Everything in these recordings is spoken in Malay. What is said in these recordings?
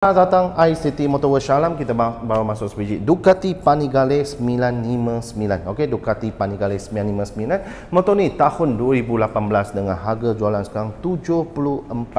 Selamat datang ICT Motor World Shalom Kita baru masuk sebiji Ducati Panigale 959 Okay, Ducati Panigale 959 Motor ni tahun 2018 Dengan harga jualan sekarang 74,800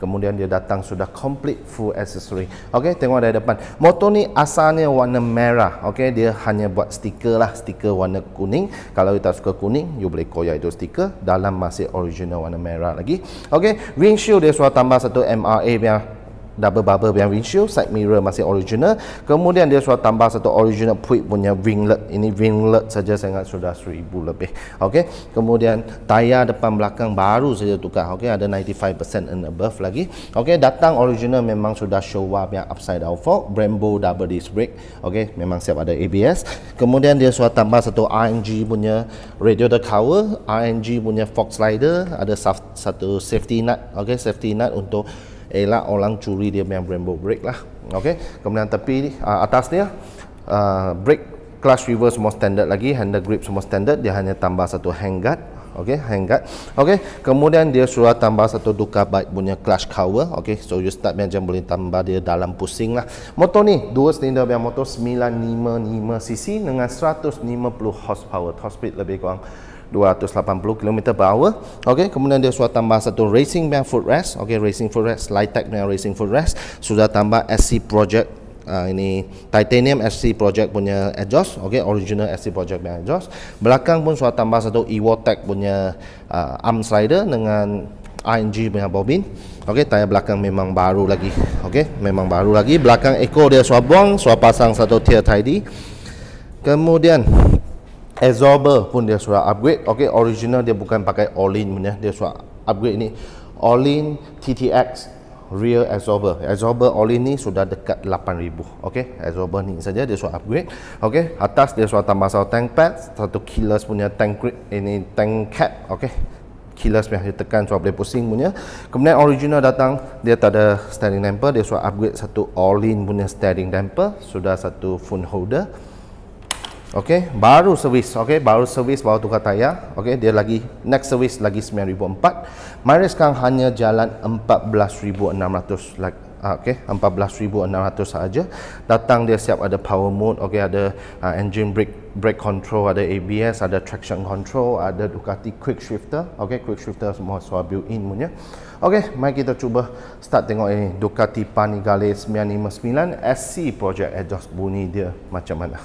Kemudian dia datang sudah complete full accessory Okay, tengok dari depan Motor ni asalnya warna merah Okay, dia hanya buat stiker lah Stiker warna kuning Kalau kita suka kuning You boleh koyak itu stiker Dalam masih original warna merah lagi Okay, windshield dia suruh tambah satu MRA Biar double bubble behind windshield side mirror masih original kemudian dia sudah tambah satu original puik punya winglet ini winglet saja sangat ingat sudah 1000 lebih ok kemudian tayar depan belakang baru saja tukar ok ada 95% and above lagi ok datang original memang sudah show up yang upside down fork Brembo double disc brake ok memang siap ada ABS kemudian dia sudah tambah satu RNG punya radio the cover RNG punya fork slider ada satu safety nut ok safety nut untuk ialah orang curi dia main Brembo brake lah ok kemudian tepi ni uh, atas ni uh, brake clutch reverse semua standard lagi handle grip semua standard dia hanya tambah satu hand guard ok hand guard ok kemudian dia suruh tambah satu duka bike punya clutch cover ok so you start macam boleh tambah dia dalam pusing lah motor ni dua silinder punya motor 955cc dengan 150 horsepower top speed lebih kurang 280 km per hour okay, kemudian dia sudah tambah satu racing band footrest okay, racing footrest Litec punya racing footrest sudah tambah SC project uh, ini titanium SC project punya exhaust okay, original SC project punya exhaust belakang pun suatu tambah satu Ewotec punya uh, arm slider dengan ING punya bobin Okey, tayar belakang memang baru lagi Okey, memang baru lagi Belakang eco dia suar buang Suar pasang satu tier tidy Kemudian absorber pun dia suruh upgrade okey original dia bukan pakai Olin punya dia suruh upgrade ni Olin TTX rear absorber absorber Olin ni sudah dekat 8000 okey absorber ni saja dia suruh upgrade okey atas dia suruh tambah satu tank pad satu killers punya tank grip ini tank cap okey killers punya dia tekan suruh boleh pusing punya kemudian original datang dia tak ada steering damper dia suruh upgrade satu Olin punya steering damper sudah satu phone holder Okey, baru servis. Okey, baru servis baru tukar tayar. Okey, dia lagi next servis lagi 9004. Mari sekarang hanya jalan 14600 like okey 14600 saja datang dia siap ada power mode Okay, ada uh, engine brake brake control ada ABS ada traction control ada Ducati quick shifter Okay, quick shifter semua semua built in punya Okay, mari kita cuba start tengok ini Ducati Panigale 959 SC project exhaust bunyi dia macam mana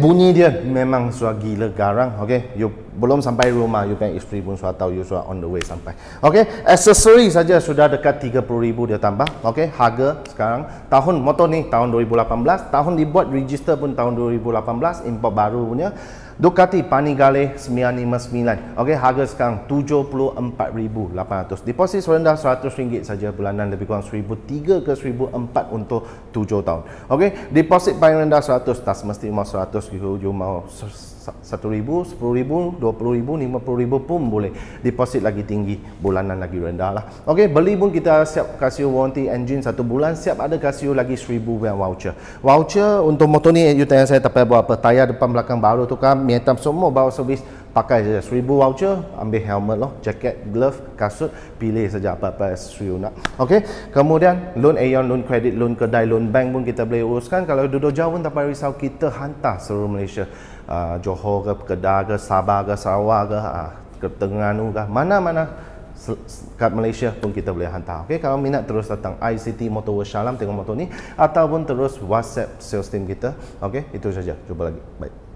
Bunyi dia memang suar gila garang okay, you belum sampai rumah you kan isteri pun sudah tahu you sudah on the way sampai okey accessory saja sudah dekat 30000 dia tambah okey harga sekarang tahun motor ni tahun 2018 tahun dibuat register pun tahun 2018 import baru punya Ducati Panigale 959 Okay? harga sekarang 74800 deposit rendah 100 ringgit saja bulanan lebih kurang 1003 ke 1004 untuk 7 tahun Okay? deposit paling rendah 100 tak mesti mahu 100 you, you mahu 1000 10000 20000 50000 pun boleh deposit lagi tinggi bulanan lagi rendah lah Okay, beli pun kita siap kasih warranty engine satu bulan siap ada kasih lagi 1000 yang voucher voucher untuk motor ni you tanya saya tapi buat apa tayar depan belakang baru tu kan, meter semua bawa service pakai saja seribu voucher ambil helmet loh jaket glove kasut pilih saja apa-apa sesuai you nak ok kemudian loan Aeon loan credit loan kedai loan bank pun kita boleh uruskan kalau duduk jauh pun tak payah risau kita hantar seluruh Malaysia uh, Johor ke Kedah ke Sabah ke Sarawak ke uh, ke ke mana-mana kat Malaysia pun kita boleh hantar Okay, kalau minat terus datang ICT Motor World Shalam tengok motor ni ataupun terus WhatsApp sales team kita Okay, itu saja jumpa lagi bye